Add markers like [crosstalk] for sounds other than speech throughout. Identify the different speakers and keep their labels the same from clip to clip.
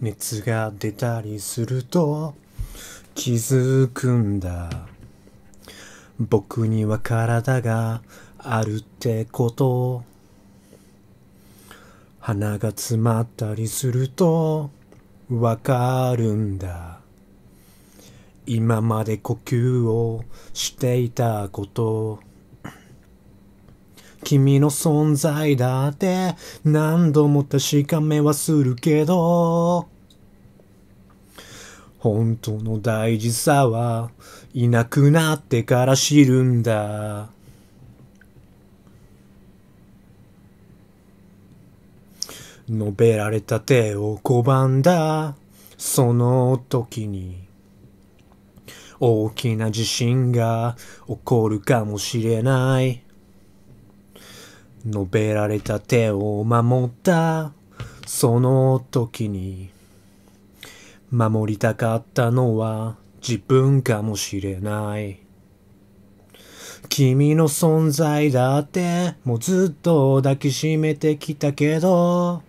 Speaker 1: 熱が出たりすると気づくんだ僕には体があるってこと鼻が詰まったりするとわかるんだ今まで呼吸をしていたこと君の存在だって何度も確かめはするけど本当の大事さはいなくなってから知るんだ述べられた手を拒んだその時に大きな地震が起こるかもしれない述べられた手を守ったその時に守りたかったのは自分かもしれない君の存在だってもうずっと抱きしめてきたけど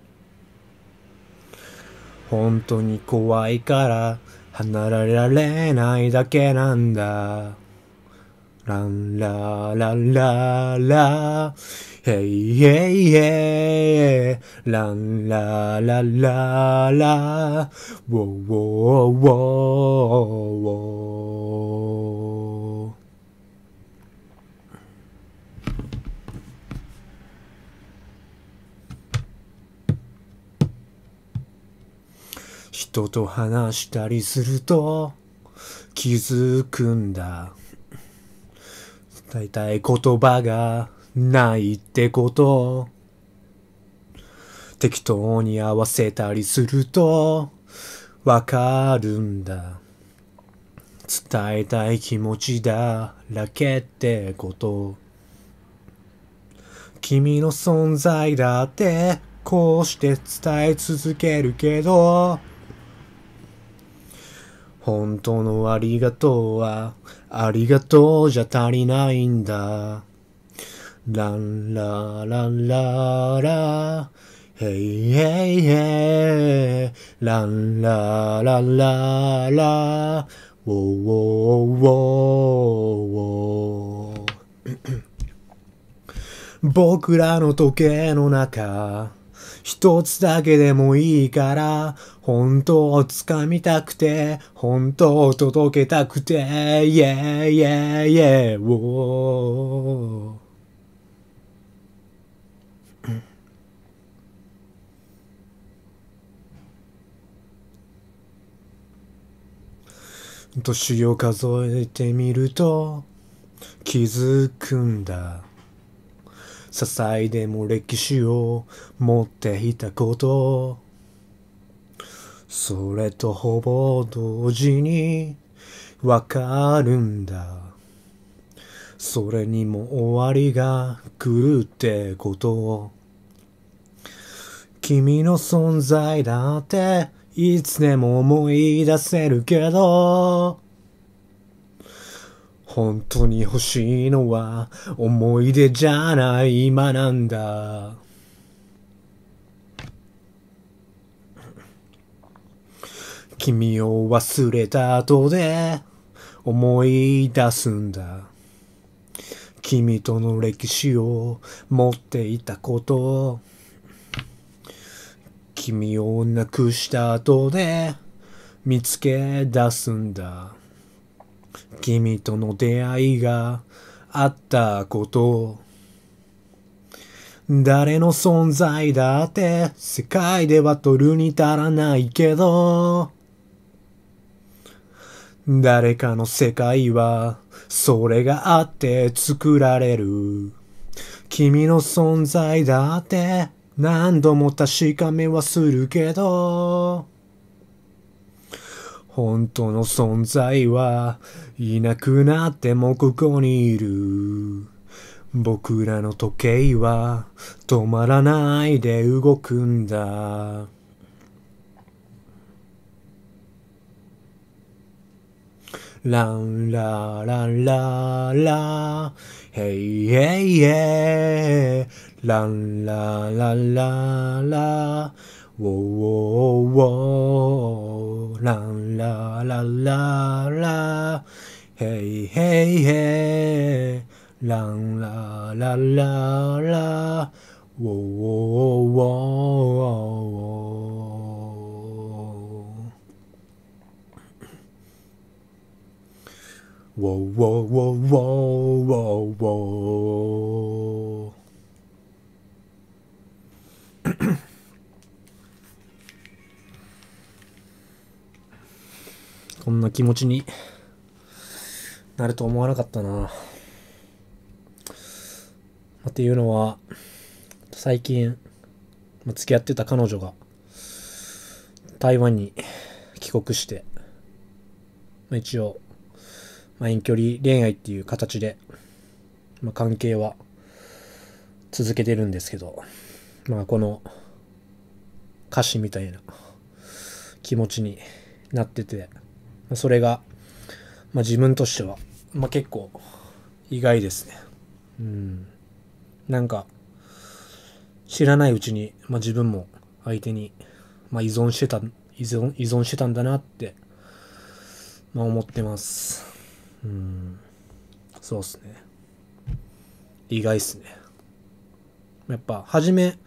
Speaker 1: 本当に怖いから離れられないだけなんだランララララヘイヘイヘイランララララウォーウォーウォーウォー人と話したりすると気づくんだ大体言葉がないってこと適当に合わせたりするとわかるんだ伝えたい気持ちだらけってこと君の存在だってこうして伝え続けるけど本当のありがとうはありがとうじゃ足りないんだ。ランラランララ。ヘイヘイヘイ。ランララララ。ウォーウォーウォーウォー。僕らの時計の中。一つだけでもいいから、本当をつかみたくて、本当を届けたくて、イェイイェイイェイ、ウォー。年を数えてみると気づくんだ些細でも歴史を持っていたことそれとほぼ同時にわかるんだそれにも終わりが来るってことを。君の存在だっていつでも思い出せるけど本当に欲しいのは思い出じゃない今なんだ。君を忘れた後で思い出すんだ。君との歴史を持っていたこと。君をなくした後で見つけ出すんだ。君との出会いがあったこと誰の存在だって世界では取るに足らないけど誰かの世界はそれがあって作られる君の存在だって何度も確かめはするけど本当の存在はいなくなってもここにいる僕らの時計は止まらないで動くんだランララララヘイヘイヘイランララララウォーウォーウォー la la la la la hey hey hey la la la la la whoa whoa whoa, whoa, whoa. Whoa, whoa, whoa, whoa, whoa, whoa. こんな気持ちになると思わなかったな。っていうのは、最近、付き合ってた彼女が、台湾に帰国して、ま一応、まあ、遠距離恋愛っていう形で、まあ、関係は続けてるんですけど、まあ、この歌詞みたいな気持ちになってて、それが、まあ、自分としては、まあ、結構意外ですね。うん。なんか、知らないうちに、まあ、自分も相手に、まあ、依存してた、依存、依存してたんだなって、まあ、思ってます。うん。そうっすね。意外っすね。やっぱ、初め、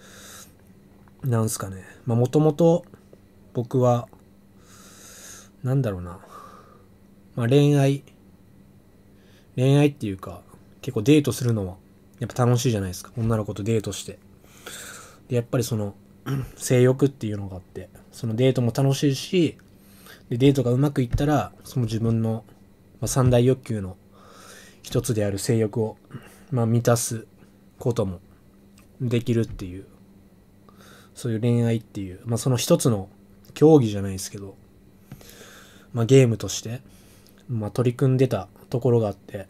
Speaker 1: なんすかね。まあ、もともと僕は、なんだろうな。まあ恋愛。恋愛っていうか、結構デートするのは、やっぱ楽しいじゃないですか。女の子とデートして。で、やっぱりその、[clears throat] 性欲っていうのがあって、そのデートも楽しいし、で、デートがうまくいったら、その自分の、まあ、三大欲求の一つである性欲を、まあ、満たすこともできるっていう、そういう恋愛っていう、まあ、その一つの競技じゃないですけど、まあ、ゲームとして、まあ、取り組んでたところがあって、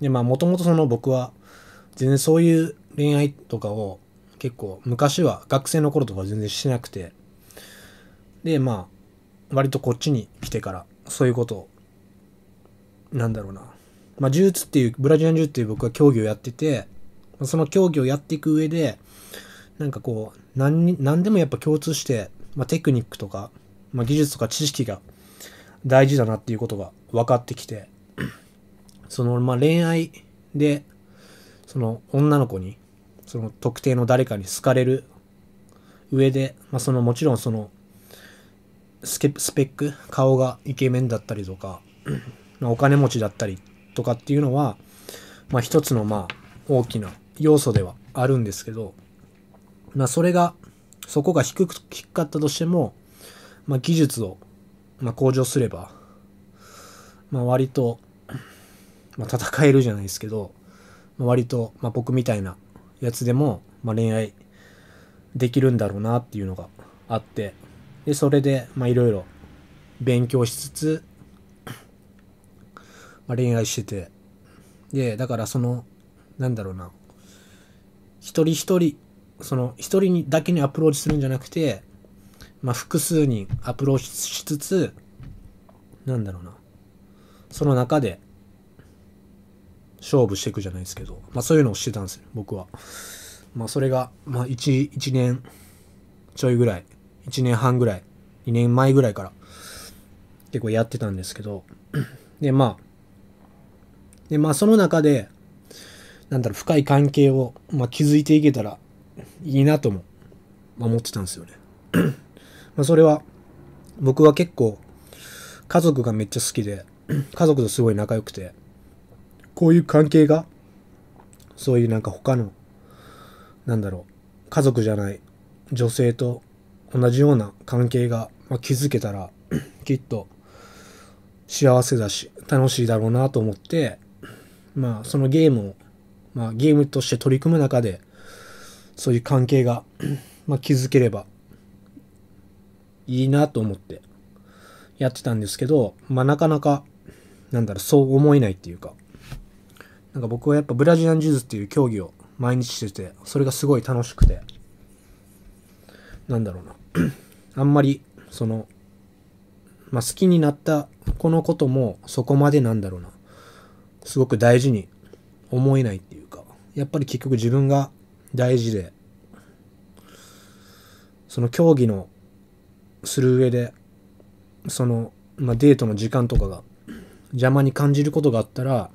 Speaker 1: で、まあ、もともとその僕は、全然そういう恋愛とかを結構昔は学生の頃とか全然してなくて、で、まあ、割とこっちに来てから、そういうことを、なんだろうな。まあ、柔術っていう、ブラジルン柔術っていう僕は競技をやってて、その競技をやっていく上で、なんかこう、何に、何でもやっぱ共通して、まあ、テクニックとか、まあ、技術とか知識が大事だなっていうことが分かってきて、[clears throat] その、まあ、恋愛で、その女の子に、その特定の誰かに好かれる上で、まあ、そのもちろんそのスケ、スペック、顔がイケメンだったりとか、[clears throat] まあ、お金持ちだったりとかっていうのは、まあ、一つのまあ大きな要素ではあるんですけど、まあ、それがそこが低く低かったとしてもまあ、技術を、まあ、向上すれば、まあ、割と、まあ、戦えるじゃないですけど、まあ、割と、まあ、僕みたいなやつでも、まあ、恋愛できるんだろうなっていうのがあってでそれでいろいろ勉強しつつ、まあ、恋愛しててでだからそのなんだろうな一人一人その一人にだけにアプローチするんじゃなくてまあ、複数人アプローチしつつ、なんだろうな。その中で、勝負していくじゃないですけど、まあ、そういうのをしてたんですよ、僕は。まあ、それが、まあ、1、1年ちょいぐらい、1年半ぐらい、2年前ぐらいから、結構やってたんですけど、で、まあ、で、まあ、その中で、なんだろう、深い関係を、まあ、築いていけたらいいなとも、思ってたんですよね。まあ、それは、僕は結構、家族がめっちゃ好きで、[clears throat] 家族とすごい仲良くて、こういう関係が、そういうなんか他の、なんだろう、家族じゃない女性と同じような関係が、まあ、築けたら、[clears throat] きっと幸せだし、楽しいだろうなと思って、まあそのゲームを、まあゲームとして取り組む中で、そういう関係が、[clears throat] まあ築ければいいなと思ってやってたんですけど、まあなかなか、なんだろう、そう思えないっていうか、なんか僕はやっぱブラジルアンジューズっていう競技を毎日してて、それがすごい楽しくて、なんだろうな、[clears throat] あんまり、その、まあ好きになったこのこともそこまでなんだろうな、すごく大事に思えないっていうか、やっぱり結局自分が大事で、その競技のする上でその、まあ、デートの時間とかが邪魔に感じることがあったら、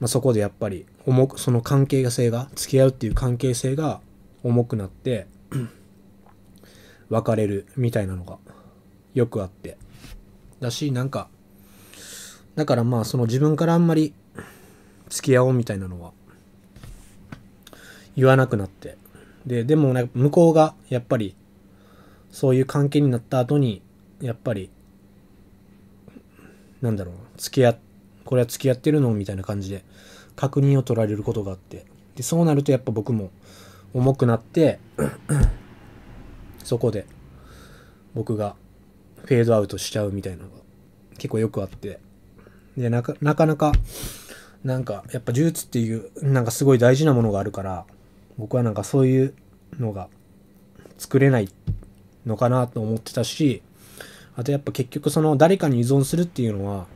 Speaker 1: まあ、そこでやっぱり重くその関係性が付き合うっていう関係性が重くなって [clears throat] 別れるみたいなのがよくあってだしなんかだからまあその自分からあんまり付き合おうみたいなのは言わなくなってででも、ね、向こうがやっぱりそういう関係になった後に、やっぱり、なんだろう、付き合、これは付き合ってるのみたいな感じで、確認を取られることがあって。で、そうなるとやっぱ僕も重くなって [clears throat] そこで、僕がフェードアウトしちゃうみたいなのが結構よくあって。で、なかなかなか、なんかやっぱ呪術っていう、なんかすごい大事なものがあるから、僕はなんかそういうのが作れないのかなと思ってたし、あとやっぱ結局その誰かに依存するっていうのは、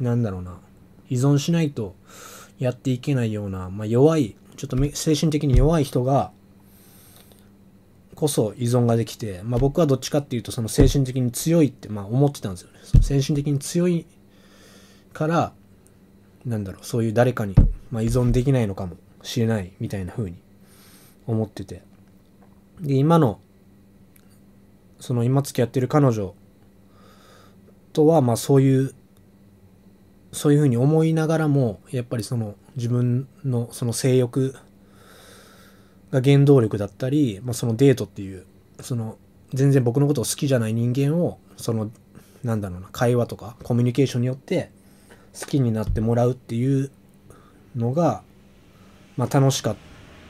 Speaker 1: なんだろうな、依存しないとやっていけないような、まあ、弱い、ちょっと精神的に弱い人が、こそ依存ができて、まあ、僕はどっちかっていうとその精神的に強いってまあ思ってたんですよね。その精神的に強いから、なんだろう、そういう誰かに、まあ、依存できないのかもしれないみたいな風に思ってて。で、今のその今付き合ってる彼女とはまあそういうそういうふうに思いながらもやっぱりその自分のその性欲が原動力だったり、まあ、そのデートっていうその全然僕のことを好きじゃない人間をそのなんだろうな会話とかコミュニケーションによって好きになってもらうっていうのが、まあ、楽しかっ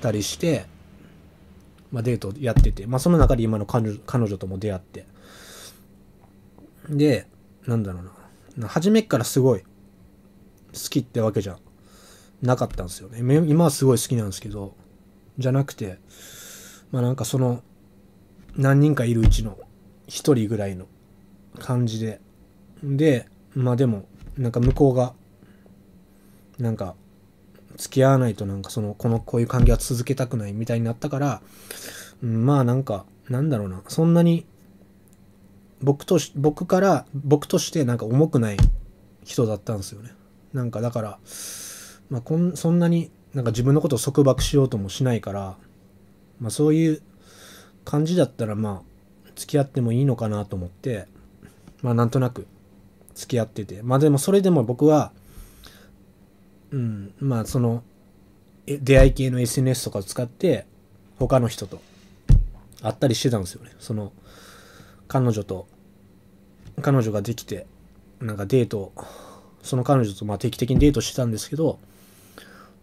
Speaker 1: たりしてまあ、デートやってて、まあ、その中で今の彼女彼女とも出会って。で、なんだろうな。初めからすごい好きってわけじゃなかったんですよね。今はすごい好きなんですけど、じゃなくて、まあなんかその何人かいるうちの一人ぐらいの感じで。で、まあでも、なんか向こうが、なんか付き合わないとなんかその、この、こういう関係は続けたくないみたいになったから、うん、まあなんか、なんだろうな、そんなに、僕とし、僕から、僕としてなんか重くない人だったんですよね。なんかだから、まあこん、そんなになんか自分のことを束縛しようともしないから、まあそういう感じだったらまあ、付き合ってもいいのかなと思って、まあなんとなく付き合ってて、まあでもそれでも僕は、うん、まあその出会い系の SNS とかを使って他の人と会ったりしてたんですよねその彼女と彼女ができてなんかデートその彼女とまあ定期的にデートしてたんですけど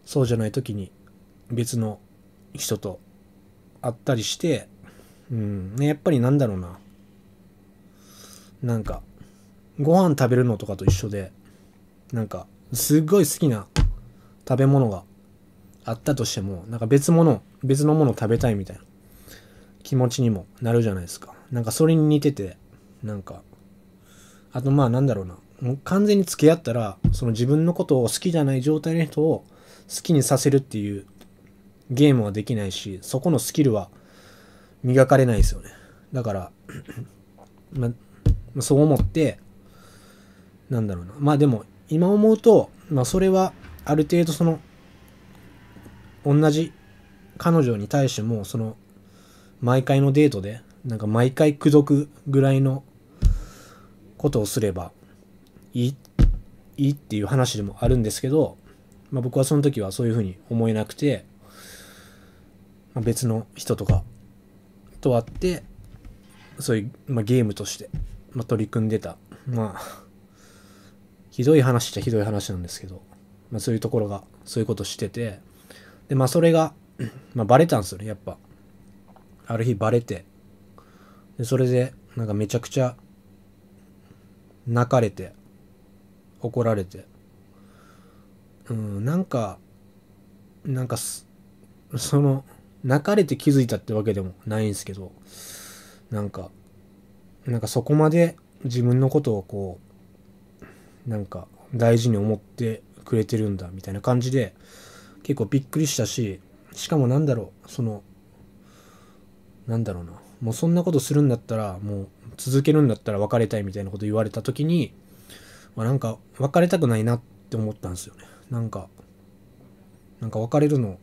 Speaker 1: そうじゃない時に別の人と会ったりして、うん、ね、やっぱりなんだろうななんかご飯食べるのとかと一緒でなんかすっごい好きな食べ物があったとしても、なんか別物、別のもの食べたいみたいな気持ちにもなるじゃないですか。なんかそれに似てて、なんか、あとまあなんだろうな、もう完全に付き合ったら、その自分のことを好きじゃない状態の人を好きにさせるっていうゲームはできないし、そこのスキルは磨かれないですよね。だから [clears throat] ま、そう思って、なんだろうな。まあでも、今思うと、まあそれはある程度その同じ彼女に対してもその毎回のデートでなんか毎回口説くぐらいのことをすればいいいいっていう話でもあるんですけど、まあ、僕はその時はそういうふうに思えなくて、まあ、別の人とかと会ってそういう、まあ、ゲームとして、ま取り組んでたまあひどい話っちゃひどい話なんですけどまあ、そういうところが、そういうことしてて、で、まあ、それが、まあ、バレたんですよね、やっぱ。ある日バレて。で、それで、なんかめちゃくちゃ、泣かれて、怒られて。うん、なんか、なんかその、泣かれて気づいたってわけでもないんですけど、なんか、なんかそこまで自分のことをこう、なんか大事に思ってくれてるんだみたいな感じで結構びっくりしたししかもなんだろうそのなんだろうなもうそんなことするんだったらもう続けるんだったら別れたいみたいなこと言われた時に、まあ、なんか別れたくないなって思ったんですよねなんかなんか別れるの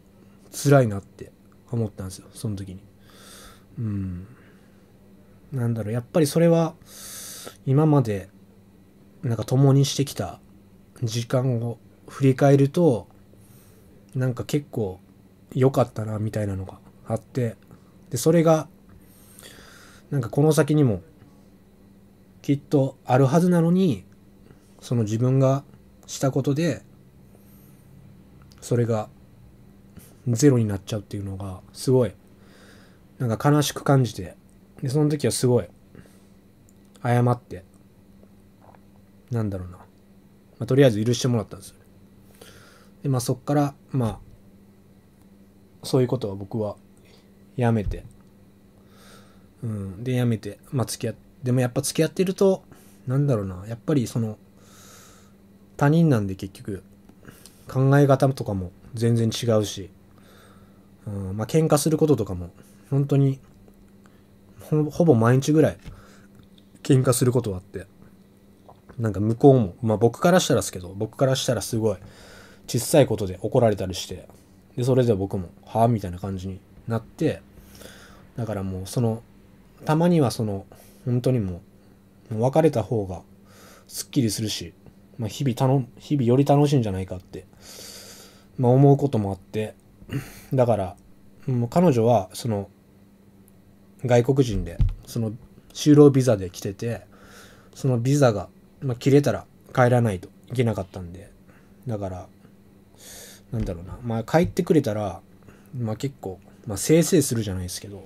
Speaker 1: 辛いなって思ったんですよその時にうんなんだろうやっぱりそれは今までなんか共にしてきた時間を振り返るとなんか結構良かったなみたいなのがあってでそれがなんかこの先にもきっとあるはずなのにその自分がしたことでそれがゼロになっちゃうっていうのがすごいなんか悲しく感じてでその時はすごい謝ってなんだろうな、まあ、とりあえず許してもらったんですよで、まあ、そっから、まあ、そういうことは僕はやめて、うん、で、やめて、まあ、付き合って、でもやっぱ付き合ってると、なんだろうな、やっぱりその、他人なんで結局、考え方とかも全然違うし、うん、まあ、喧嘩することとかも、本当にほ、ほぼ毎日ぐらい、喧嘩することはあって、なんか向こうも、まあ僕からしたらですけど、僕からしたらすごい、小さいことで怒られたりして、で、それで僕も、はあみたいな感じになって、だからもうその、たまにはその、本当にもう、別れた方が、すっきりするし、まあ、日々楽、日々より楽しいんじゃないかって、まあ、思うこともあって、だから、もう彼女は、その、外国人で、その、就労ビザで来てて、そのビザが、まあ、切れたら帰らないといけなかったんで、だから、なんだろうな、まあ、帰ってくれたら、まあ、結構、まあ、せいせいするじゃないですけど、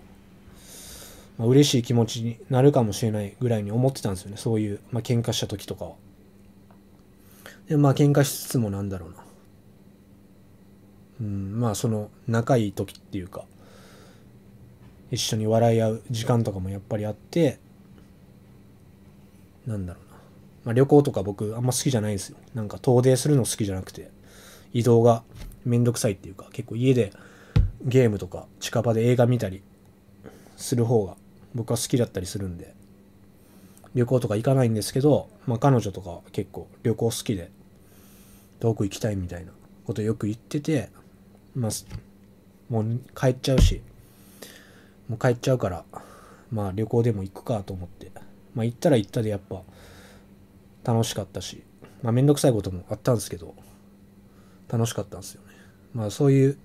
Speaker 1: まあ、嬉しい気持ちになるかもしれないぐらいに思ってたんですよねそういう、まあ、喧嘩した時とかはでまあ喧嘩しつつもなんだろうなうんまあその仲いい時っていうか一緒に笑い合う時間とかもやっぱりあってなんだろうな、まあ、旅行とか僕あんま好きじゃないですよなんか遠出するの好きじゃなくて移動がめんどくさいっていうか、結構家でゲームとか近場で映画見たりする方が僕は好きだったりするんで、旅行とか行かないんですけど、まあ彼女とか結構旅行好きで、遠く行きたいみたいなことよく言ってて、まあ、もう帰っちゃうし、もう帰っちゃうから、まあ旅行でも行くかと思って、まあ行ったら行ったでやっぱ楽しかったし、まあめんどくさいこともあったんですけど、楽しかったんですよね。まあそういう、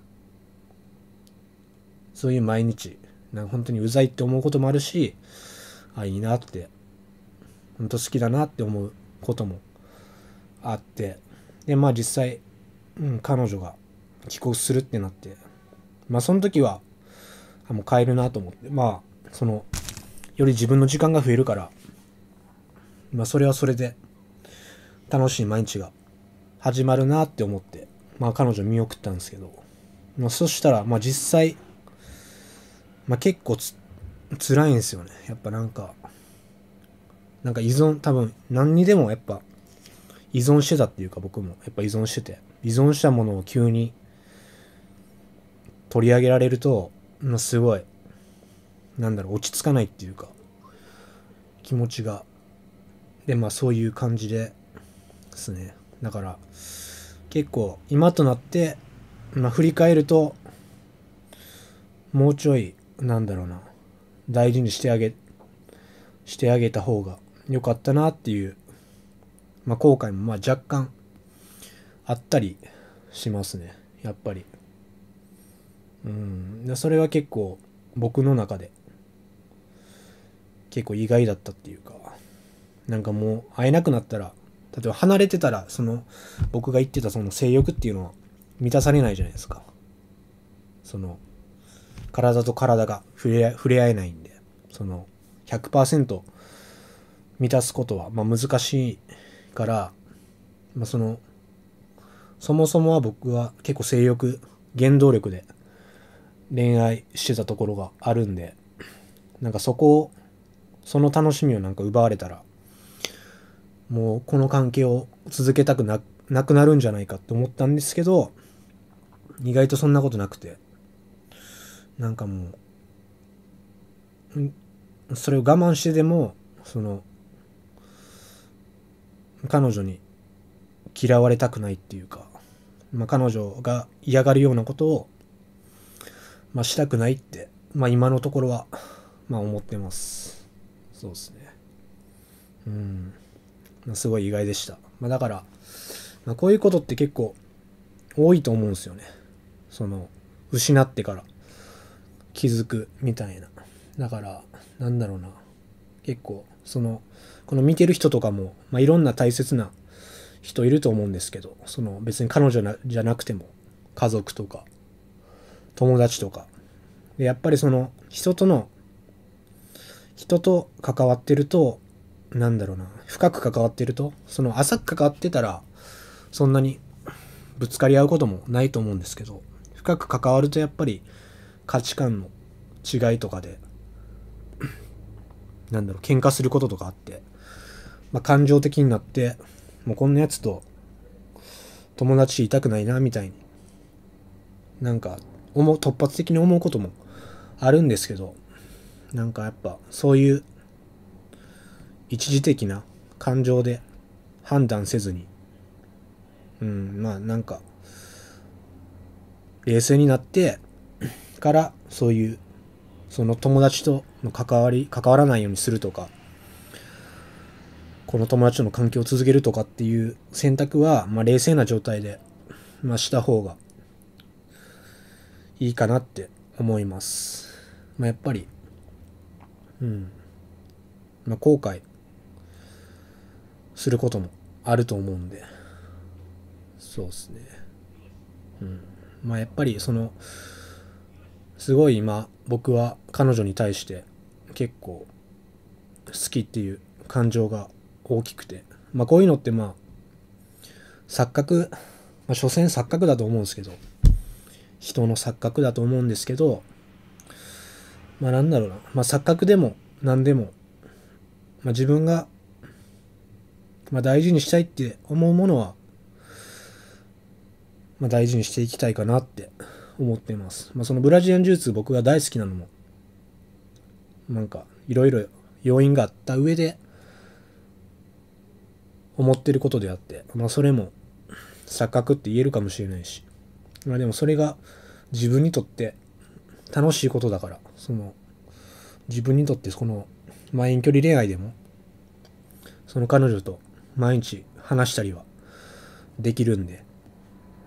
Speaker 1: そういう毎日、なんか本当にうざいって思うこともあるし、あ、いいなって、本当好きだなって思うこともあって、で、まあ実際、うん、彼女が帰国するってなって、まあその時は、あもう帰るなと思って、まあ、その、より自分の時間が増えるから、まあそれはそれで、楽しい毎日が始まるなって思って、まあ彼女見送ったんですけど、まあ、そしたら、まあ実際、まあ結構つ、辛いんですよね。やっぱなんか、なんか依存、多分何にでもやっぱ依存してたっていうか僕もやっぱ依存してて、依存したものを急に取り上げられると、まあすごい、なんだろう、落ち着かないっていうか、気持ちが。で、まあそういう感じで、ですね。だから、結構今となって、まあ、振り返るともうちょいなんだろうな大事にしてあげしてあげた方が良かったなっていう、まあ、後悔もまあ若干あったりしますねやっぱりうんそれは結構僕の中で結構意外だったっていうかなんかもう会えなくなったら例えば離れてたら、その、僕が言ってたその性欲っていうのは満たされないじゃないですか。その、体と体が触れ触れ合えないんで、その、100%満たすことは、まあ、難しいから、まあ、その、そもそもは僕は結構性欲、原動力で恋愛してたところがあるんで、なんかそこを、その楽しみをなんか奪われたら、もうこの関係を続けたくななくなるんじゃないかって思ったんですけど、意外とそんなことなくて、なんかもう、それを我慢してでも、その、彼女に嫌われたくないっていうか、まあ、彼女が嫌がるようなことを、まあ、したくないって、まあ、今のところは、まあ、思ってます。そうですね。うん。すごい意外でした。まあ、だから、まあ、こういうことって結構多いと思うんですよね。その、失ってから気づくみたいな。だから、なんだろうな。結構、その、この見てる人とかも、まあ、いろんな大切な人いると思うんですけど、その別に彼女じゃなくても、家族とか、友達とか。で、やっぱりその、人との、人と関わってると、なんだろうな、深く関わってると、その浅く関わってたら、そんなにぶつかり合うこともないと思うんですけど、深く関わるとやっぱり価値観の違いとかで、[clears throat] なんだろう、喧嘩することとかあって、まあ、感情的になって、もうこんなやつと友達いたくないな、みたいに、なんか、思う、突発的に思うこともあるんですけど、なんかやっぱそういう一時的な感情で判断せずに、うん、まあなんか、冷静になって [clears throat] からそういう、その友達との関わり、関わらないようにするとか、この友達との関係を続けるとかっていう選択は、まあ冷静な状態で、まあした方がいいかなって思います。まあやっぱり、うん。まあ後悔することもあると思うんでそうですねうんまあやっぱりそのすごい今僕は彼女に対して結構好きっていう感情が大きくてまあこういうのってまあ錯覚まあ所詮錯覚だと思うんですけど人の錯覚だと思うんですけどまあなんだろうなまあ錯覚でも何でも、まあ、自分がまあ、大事にしたいって思うものは、まあ、大事にしていきたいかなって思っています。まあ、そのブラジリアン柔術僕が大好きなのも、なんかいろいろ要因があった上で、思ってることであって、まあ、それも錯覚って言えるかもしれないし、まあ、でもそれが自分にとって楽しいことだから、その自分にとってこの、まあ、遠距離恋愛でも、その彼女と毎日話したりはできるんで、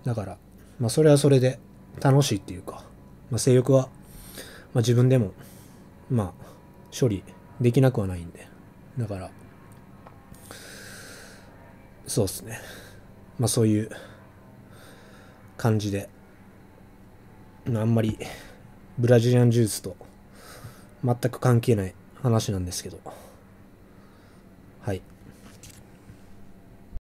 Speaker 1: だから、まあそれはそれで楽しいっていうか、まあ性欲は、まあ自分でも、まあ処理できなくはないんで、だから、そうっすね。まあそういう感じで、あんまりブラジリアンジュースと全く関係ない話なんですけど、はい。